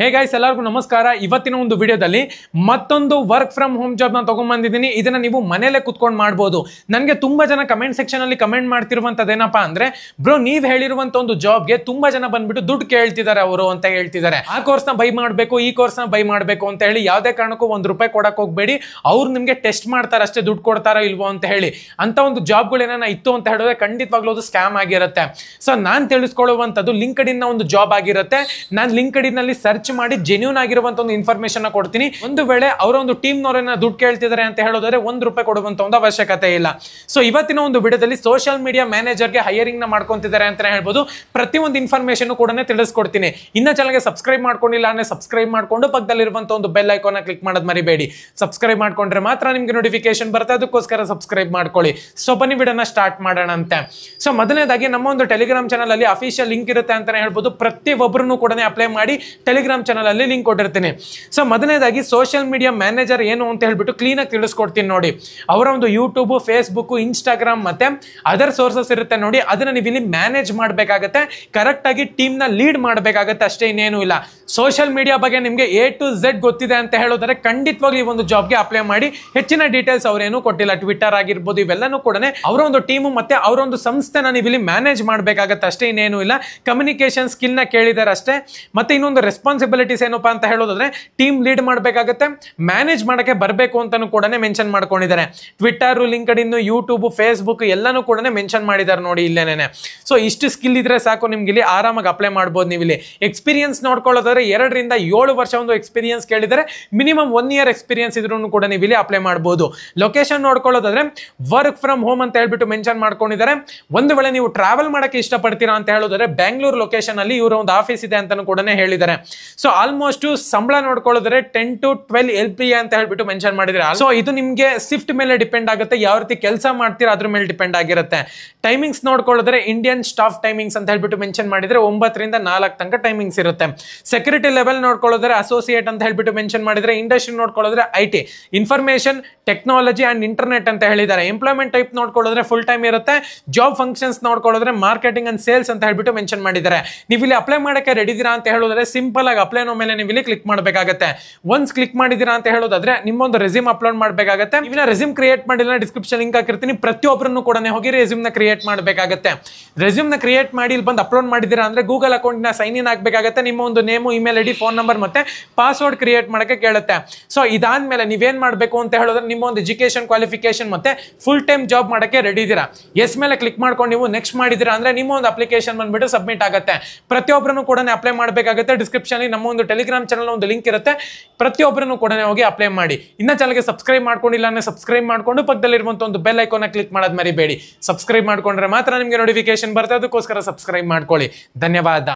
hey guys ಎಲ್ಲರಿಗೂ ನಮಸ್ಕಾರ ಇವತ್ತಿನ ಒಂದು ವಿಡಿಯೋದಲ್ಲಿ ಮತ್ತೊಂದು ವರ್ಕ್ ಫ್ರಮ್ ಹೋಮ್ ಜಾಬ್ ನಾನು ತೊಗೊಂಬಂದಿದ್ದೀನಿ ಇದನ್ನು ನೀವು ಮನೆಯಲ್ಲೇ ಕುತ್ಕೊಂಡು ಮಾಡ್ಬೋದು ನನಗೆ ತುಂಬ ಜನ ಕಮೆಂಟ್ ಸೆಕ್ಷನಲ್ಲಿ ಕಮೆಂಟ್ ಮಾಡ್ತಿರುವಂಥದ್ದು ಏನಪ್ಪ ಅಂದರೆ ಬ್ರೋ ನೀವು ಹೇಳಿರುವಂಥ ಒಂದು ಜಾಬ್ಗೆ ತುಂಬ ಜನ ಬಂದ್ಬಿಟ್ಟು ದುಡ್ಡು ಕೇಳ್ತಿದ್ದಾರೆ ಅವರು ಅಂತ ಹೇಳ್ತಿದ್ದಾರೆ ಆ ಕೋರ್ಸ್ನ ಬೈ ಮಾಡಬೇಕು ಈ ಕೋರ್ಸ್ನ ಬೈ ಮಾಡಬೇಕು ಅಂತ ಹೇಳಿ ಯಾವುದೇ ಕಾರಣಕ್ಕೂ ಒಂದು ರೂಪಾಯಿ ಕೊಡಕ್ಕೆ ಹೋಗಬೇಡಿ ಅವ್ರು ನಿಮಗೆ ಟೆಸ್ಟ್ ಮಾಡ್ತಾರೆ ಅಷ್ಟೇ ದುಡ್ಡು ಕೊಡ್ತಾರೋ ಇಲ್ವೋ ಅಂತ ಹೇಳಿ ಅಂತ ಒಂದು ಜಾಬ್ಗಳೇನ ಇತ್ತು ಅಂತ ಹೇಳಿದ್ರೆ ಖಂಡಿತವಾಗ್ಲೂ ಅದು ಸ್ಕ್ಯಾಮ್ ಆಗಿರುತ್ತೆ ಸೊ ನಾನು ತಿಳಿಸ್ಕೊಳ್ಳುವಂಥದ್ದು ಲಿಂಕ್ಡಿನ್ನ ಒಂದು ಜಾಬ್ ಆಗಿರುತ್ತೆ ನಾನು ನಲ್ಲಿ ಸರ್ಚ್ ಖರ್ಚು ಮಾಡಿ ಜೆನ್ಯೂನ್ ಆಗಿರುವಂತ ಒಂದು ಇನ್ಫಾರ್ಮೇಶನ್ ಕೊಡ್ತೀನಿ ಒಂದು ವೇಳೆ ಅವರ ಒಂದು ಟೀಮ್ ದುಡ್ಡು ಕೇಳ್ತಿದ್ದಾರೆ ಅಂತ ಹೇಳೋದಾದ್ರೆ ಒಂದು ರೂಪಾಯಿ ಕೊಡುವಂತ ಒಂದು ಅವಶ್ಯಕತೆ ಇಲ್ಲ ಸೊ ಇವತ್ತಿನ ಒಂದು ವಿಡಿಯೋದಲ್ಲಿ ಸೋಷಿಯಲ್ ಮೀಡಿಯಾ ಮ್ಯಾನೇಜರ್ ಗೆ ಹೈಯರಿಂಗ್ ನ ಮಾಡ್ಕೊಂತಿದ್ದಾರೆ ಅಂತ ಹೇಳ್ಬೋದು ಪ್ರತಿ ಒಂದು ಇನ್ಫಾರ್ಮೇಶನ್ ಕೂಡ ತಿಳಿಸ್ಕೊಡ್ತೀನಿ ಇನ್ನ ಚಾನಲ್ಗೆ ಸಬ್ಸ್ಕ್ರೈಬ್ ಮಾಡ್ಕೊಂಡಿಲ್ಲ ಅಂದ್ರೆ ಸಬ್ಸ್ಕ್ರೈಬ್ ಮಾಡ್ಕೊಂಡು ಪಕ್ಕದಲ್ಲಿರುವಂತ ಒಂದು ಬೆಲ್ ಐಕಾನ್ ಕ್ಲಿಕ್ ಮಾಡೋದು ಮರಿಬೇಡಿ ಸಬ್ಸ್ಕ್ರೈಬ್ ಮಾಡ್ಕೊಂಡ್ರೆ ಮಾತ್ರ ನಿಮ್ಗೆ ನೋಟಿಫಿಕೇಶನ್ ಬರುತ್ತೆ ಅದಕ್ಕೋಸ್ಕರ ಸಬ್ಸ್ಕ್ರೈಬ್ ಮಾಡ್ಕೊಳ್ಳಿ ಸೊ ಬನ್ನಿ ವಿಡಿಯೋನ ಸ್ಟಾರ್ಟ್ ಮಾಡೋಣ ಅಂತ ಸೊ ಮೊದಲನೇದಾಗಿ ನಮ್ಮ ಒಂದು ಟೆಲಿಗ್ರಾಮ್ ಚಾನಲ್ ಅಲ್ಲಿ ಅಫಿಷಿಯಲ್ ಲಿಂಕ್ ಇರುತ್ತೆ ಅಂತಾನೆ ಹೇಳ್ಬೋದು ಪ್ರತಿ ಒಬ್ಬರನ್ನು ಕೂಡ ಅಪ್ಲೈ ಮಾಡಿ ಟೆಲಿಗ್ರಾಮ್ ಟೆಲಿಗ್ರಾಮ್ ಅಲ್ಲಿ ಲಿಂಕ್ ಕೊಟ್ಟಿರ್ತೀನಿ ಸೊ ಮೊದಲನೇದಾಗಿ ಸೋಷಿಯಲ್ ಮೀಡಿಯಾ ಮ್ಯಾನೇಜರ್ ಏನು ಅಂತ ಹೇಳ್ಬಿಟ್ಟು ಆಗಿ ತಿಳಿಸ್ಕೊಡ್ತೀನಿ ನೋಡಿ ಅವರ ಒಂದು ಯೂಟ್ಯೂಬ್ ಫೇಸ್ಬುಕ್ ಇನ್ಸ್ಟಾಗ್ರಾಮ್ ಮತ್ತೆ ಅದರ್ ಸೋರ್ಸಸ್ ಇರುತ್ತೆ ನೋಡಿ ಅದನ್ನ ನೀವು ಇಲ್ಲಿ ಮ್ಯಾನೇಜ್ ಮಾಡಬೇಕಾಗತ್ತೆ ಕರೆಕ್ಟಾಗಿ ನ ಲೀಡ್ ಮಾಡಬೇಕಾಗತ್ತೆ ಅಷ್ಟೇ ಇನ್ನೇನು ಇಲ್ಲ ಸೋಷಿಯಲ್ ಮೀಡಿಯಾ ಬಗ್ಗೆ ನಿಮಗೆ ಎ ಟು ಝೆಡ್ ಗೊತ್ತಿದೆ ಅಂತ ಹೇಳೋದಾದ್ರೆ ಖಂಡಿತವಾಗಿ ಈ ಒಂದು ಜಾಬ್ಗೆ ಅಪ್ಲೈ ಮಾಡಿ ಹೆಚ್ಚಿನ ಡೀಟೇಲ್ಸ್ ಅವರೇನು ಕೊಟ್ಟಿಲ್ಲ ಟ್ವಿಟರ್ ಆಗಿರ್ಬೋದು ಇವೆಲ್ಲನೂ ಕೂಡ ಅವರ ಒಂದು ಟೀಮು ಮತ್ತೆ ಅವರ ಒಂದು ಸಂಸ್ಥೆನ ನೀವು ಇಲ್ಲಿ ಮ್ಯಾನೇಜ್ ಮಾಡಬೇಕಾಗತ್ತೆ ಅಷ್ಟೇ ಇನ್ನೇನು ಇಲ್ಲ ಕಮ್ಯುನಿಕೇಷನ್ ನ ಕೇಳಿದಾರೆ ಅಷ್ಟೇ ಮತ್ತೆ ಇನ್ನೊಂದು ರೆಸ್ಪಾನ್ಸ್ ರೆಸ್ಪಾನ್ಸಿಬಿಲಿಟೀಸ್ ಏನಪ್ಪಾ ಅಂತ ಹೇಳೋದಾದ್ರೆ ಟೀಮ್ ಲೀಡ್ ಮಾಡಬೇಕಾಗುತ್ತೆ ಮ್ಯಾನೇಜ್ ಮಾಡೋಕ್ಕೆ ಬರಬೇಕು ಅಂತಲೂ ಕೂಡ ಮೆನ್ಷನ್ ಮಾಡ್ಕೊಂಡಿದ್ದಾರೆ ಟ್ವಿಟರ್ ಲಿಂಕ್ ಇನ್ನು ಯೂಟ್ಯೂಬ್ ಫೇಸ್ಬುಕ್ ಎಲ್ಲಾನು ಕೂಡ ಮೆನ್ಷನ್ ಮಾಡಿದ್ದಾರೆ ನೋಡಿ ಇಲ್ಲೇನೆ ಸೊ ಇಷ್ಟು ಸ್ಕಿಲ್ ಇದ್ರೆ ಸಾಕು ನಿಮ್ಗೆ ಇಲ್ಲಿ ಆರಾಮಾಗಿ ಅಪ್ಲೈ ಮಾಡ್ಬೋದು ನೀವು ಇಲ್ಲಿ ಎಕ್ಸ್ಪೀರಿಯನ್ಸ್ ನೋಡ್ಕೊಳ್ಳೋದಾದ್ರೆ ಎರಡರಿಂದ ಏಳು ವರ್ಷ ಒಂದು ಎಕ್ಸ್ಪೀರಿಯನ್ಸ್ ಕೇಳಿದರೆ ಮಿನಿಮಮ್ ಒನ್ ಇಯರ್ ಎಕ್ಸ್ಪೀರಿಯನ್ಸ್ ಇದ್ರೂ ಕೂಡ ನೀವು ಇಲ್ಲಿ ಅಪ್ಲೈ ಮಾಡ್ಬೋದು ಲೊಕೇಶನ್ ನೋಡ್ಕೊಳ್ಳೋದಾದ್ರೆ ವರ್ಕ್ ಫ್ರಮ್ ಹೋಮ್ ಅಂತ ಹೇಳ್ಬಿಟ್ಟು ಮೆನ್ಷನ್ ಮಾಡ್ಕೊಂಡಿದ್ದಾರೆ ಒಂದು ವೇಳೆ ನೀವು ಟ್ರಾವೆಲ್ ಮಾಡೋಕ್ಕೆ ಇಷ್ಟಪಡ್ತೀರಾ ಅಂತ ಹೇಳೋದಾದ್ರೆ ಬ್ಯಾಂಗ್ಳೂರ್ ಲೊಕೇಶನ್ ಅಲ್ಲಿ ಇವರ ಒಂದು ಆಫೀಸ್ ಇದೆ ಅಂತಾನು ಕೂಡ ಹೇಳಿದ್ದಾರೆ ಸೊ ಆಲ್ಮೋಸ್ಟ್ ಸಂಬಳ ನೋಡ್ಕೊಳ್ಳೋದ್ರೆ ten to twelve L P ಅಂತ ಹೇಳ್ಬಿಟ್ಟು ಮೆನ್ಷನ್ ಮಾಡಿದ್ರೆ ಸೊ ಇದು ನಿಮಗೆ ಶಿಫ್ಟ್ ಮೇಲೆ ಡಿಪೆಂಡ್ ಆಗುತ್ತೆ ಯಾವ ರೀತಿ ಕೆಲಸ ಮಾಡ್ತೀರಾ ಅದ್ರ ಮೇಲೆ ಡಿಪೆಂಡ್ ಆಗಿರುತ್ತೆ ಟೈಮಿಂಗ್ಸ್ ನೋಡ್ಕೊಳ್ಳೋದ್ರೆ ಇಂಡಿಯನ್ ಸ್ಟಾಫ್ ಟೈಮಿಂಗ್ಸ್ ಅಂತ ಹೇಳ್ಬಿಟ್ಟು ಮೆನ್ಷನ್ ಮಾಡಿದ್ರೆ ಒಂಬತ್ತರಿಂದ ನಾಲ್ಕು ತನಕ ಟೈಮಿಂಗ್ಸ್ ಇರುತ್ತೆ ಸೆಕ್ಯೂರಿಟಿ ಲೆವೆಲ್ ನೋಡ್ಕೊಳ್ಳೋದ್ರೆ ಅಸೋಸಿಯೇಟ್ ಅಂತ ಹೇಳ್ಬಿಟ್ಟು ಮೆನ್ಷನ್ ಮಾಡಿದ್ರೆ ಇಂಡಸ್ಟ್ರಿ ನೋಡ್ಕೊಳ್ಳೋದ್ರೆ I T information technology and internet ಅಂತ ಹೇಳಿದ್ದಾರೆ ಎಂಪ್ಲಾಯ್ಮೆಂಟ್ ಟೈಪ್ ನೋಡ್ಕೊಳ್ಳೋದ್ರೆ ಫುಲ್ ಟೈಮ್ ಇರುತ್ತೆ ಜಾಬ್ ಫಂಕ್ಷನ್ಸ್ ನೋಡ್ಕೊಳ್ಳೋದ್ರೆ ಮಾರ್ಕೆಟಿಂಗ್ ಅಂಡ್ ಸೇಲ್ಸ್ ಅಂತ ಹೇಳ್ಬಿಟ್ಟು ಮೆನ್ಷನ್ ಮಾಡಿದ್ದಾರೆ ನೀವು ಇಲ್ಲಿ ಅಪ್ಲೈ ಮಾಡೋಕ್ಕೆ ರೆಡಿದಿರಾ ಅಂತ ಹೇಳಿದ್ರೆ ಸಿಂಪಲ್ ಆಗಿ ಅಪ್ಲೈನೋ ಮೇಲೆ ನೀವು ಇಲ್ಲಿ ಕ್ಲಿಕ್ ಮಾಡಬೇಕಾಗುತ್ತೆ ಒನ್ಸ್ ಕ್ಲಿಕ್ ಮಾಡಿದೀರಾ ಅಂತ ಹೇಳೋದಾದ್ರೆ ನಿಮ್ಮೊಂದು ರೆಸ್ಯೂಮ್ ಅಪ್ಲೋಡ್ ಮಾಡಬೇಕಾಗುತ್ತೆ ಇವನ್ನ ರೆಸ್ಯೂಮ್ ಕ್ರಿಯೇಟ್ ಮಾಡಿಲ್ಲ ಡಿಸ್ಕ್ರಿಪ್ಷನ್ ಲಿಂಕ್ ಹಾಕಿರ್ತೀನಿ ಪ್ರತಿಯೊಬ್ಬರನ್ನು ಕೂಡ ಹೋಗಿ ನ ಕ್ರಿಯೇಟ್ ಮಾಡಬೇಕಾಗುತ್ತೆ ರೆಸ್ಯೂಮ್ನ ಕ್ರಿಯೇಟ್ ಮಾಡಿ ಇಲ್ಲಿ ಬಂದು ಅಪ್ಲೋಡ್ ಮಾಡಿದೀರಾ ಅಂದ್ರೆ ಗೂಗಲ್ ನ ಸೈನ್ ಇನ್ ಆಗಬೇಕಾಗುತ್ತೆ ನಿಮ್ಮ ಒಂದು name email ID phone number ಮತ್ತೆ ಪಾಸ್ವರ್ಡ್ ಕ್ರಿಯೇಟ್ ಮಾಡಕ್ಕೆ ಕೇಳುತ್ತೆ ಸೊ ಇದಾದ್ಮೇಲೆ ನೀವೇನ್ ಮಾಡಬೇಕು ಅಂತ ಹೇಳಿದ್ರೆ ನಿಮ್ಮ ಒಂದು ಎಜುಕೇಷನ್ ಕ್ವಾಲಿಫಿಕೇಶನ್ ಮತ್ತೆ ಫುಲ್ ಟೈಮ್ ಜಾಬ್ ಮಾಡಕ್ಕೆ ರೆಡಿ ಇದ್ದೀರಾ ಎಸ್ ಮೇಲೆ ಕ್ಲಿಕ್ ಮಾಡ್ಕೊಂಡು ನೀವು ನೆಕ್ಸ್ಟ್ ಮಾಡಿದೀರಾ ಅಂದ್ರೆ ನಿಮ್ಮ ಒಂದು ಅಪ್ಲಿಕೇಶನ್ ಬಂದ್ಬಿಟ್ಟು ಸಬ್ಮಿಟ್ ಆಗುತ್ತೆ ಪ್ರತಿಯೊಬ್ಬರನ್ನು ಕೂಡ ಅಪ್ಲೈ ಮಾಡಬೇಕಾಗುತ್ತೆ ಡಿಸ್ಕ್ರಿಪ್ಷನ್ ನಮ್ಮ ಒಂದು ಟೆಲಿಗ್ರಾಮ್ ಚಾನಲ್ ಒಂದು ಲಿಂಕ್ ಇರುತ್ತೆ ಪ್ರತಿಯೊಬ್ಬರನ್ನು ಕೂಡ ಹೋಗಿ ಅಪ್ಲೈ ಮಾಡಿ ಇನ್ನ ಚಾನಲ್ಗೆ ಸಬ್ಸ್ಕ್ರೈಬ್ ಮಾಡ್ಕೊಂಡಿಲ್ಲ ಅಂದ್ರೆ ಸಬ್ಸ್ಕ್ರೈಬ್ ಮಾಡ್ಕೊಂಡು ಪಕ್ಕದಲ್ಲಿರುವಂತ ಒಂದು ಬೆಲ್ ಐಕೋನ ಕ್ಲಿಕ್ ಮಾಡೋದು ಮರಿಬೇಡಿ ಸಬ್ಸ್ಕ್ರೈಬ್ ಮಾಡ್ಕೊಂಡ್ರೆ ಮಾತ್ರ ನಿಮಗೆ ನೋಟಿಫಿಕೇಶನ್ ಬರುತ್ತೆ ಅದಕ್ಕೋಸ್ಕರ ಸಬ್ಸ್ಕ್ರೈಬ್ ಮಾಡ್ಕೊಳ್ಳಿ ಧನ್ಯವಾದ